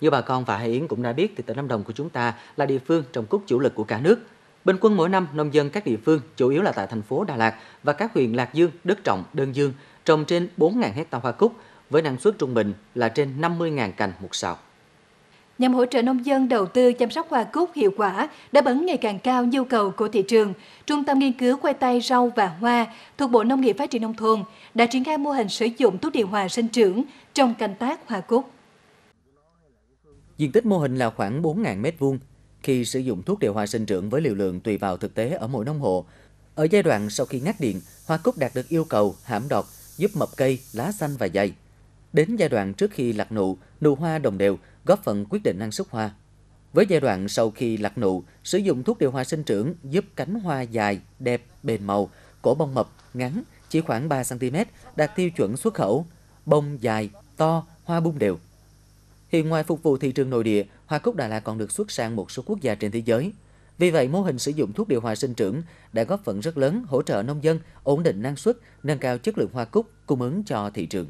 Như bà con và Hải Yến cũng đã biết thì tỉnh Nam Đồng của chúng ta là địa phương trồng cúc chủ lực của cả nước. Bình quân mỗi năm, nông dân các địa phương, chủ yếu là tại thành phố Đà Lạt và các huyện Lạc Dương, Đức Trọng, Đơn Dương, trồng trên 4.000 hecta hoa cúc với năng suất trung bình là trên 50.000 cành một sào. Nhằm hỗ trợ nông dân đầu tư chăm sóc hoa cúc hiệu quả, đáp ứng ngày càng cao nhu cầu của thị trường, Trung tâm Nghiên cứu khoai tây rau và hoa thuộc Bộ Nông nghiệp Phát triển Nông thôn đã triển khai mô hình sử dụng thuốc điều hòa sinh trưởng trong canh tác hoa cúc. Diện tích mô hình là khoảng 4.000 m2 khi sử dụng thuốc điều hòa sinh trưởng với liều lượng tùy vào thực tế ở mỗi nông hộ. Ở giai đoạn sau khi ngắt điện, hoa cúc đạt được yêu cầu hãm đọt, giúp mập cây, lá xanh và dày. Đến giai đoạn trước khi lặt nụ, nụ hoa đồng đều góp phần quyết định năng suất hoa. Với giai đoạn sau khi lặt nụ, sử dụng thuốc điều hòa sinh trưởng giúp cánh hoa dài, đẹp, bền màu, cổ bông mập, ngắn, chỉ khoảng 3 cm, đạt tiêu chuẩn xuất khẩu, bông dài, to, hoa bung đều. Hiện ngoài phục vụ thị trường nội địa, hoa cúc Đà Lạt còn được xuất sang một số quốc gia trên thế giới. Vì vậy, mô hình sử dụng thuốc điều hòa sinh trưởng đã góp phần rất lớn hỗ trợ nông dân ổn định năng suất, nâng cao chất lượng hoa cúc cung ứng cho thị trường.